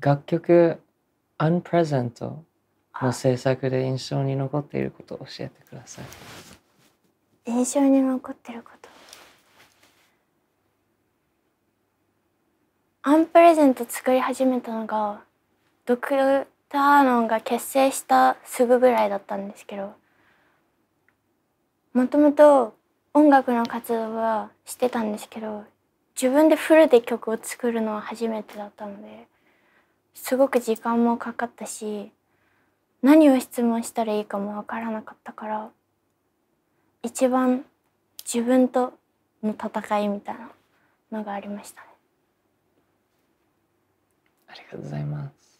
楽曲「Unpresent」の制作で印象に残っていることを教えてください。印象に残ってることアンプレゼント作り始めたのがドクターノンが結成したすぐぐらいだったんですけどもともと音楽の活動はしてたんですけど自分でフルで曲を作るのは初めてだったのですごく時間もかかったし何を質問したらいいかもわからなかったから一番自分との戦いみたいなのがありましたね。ありがとうございます。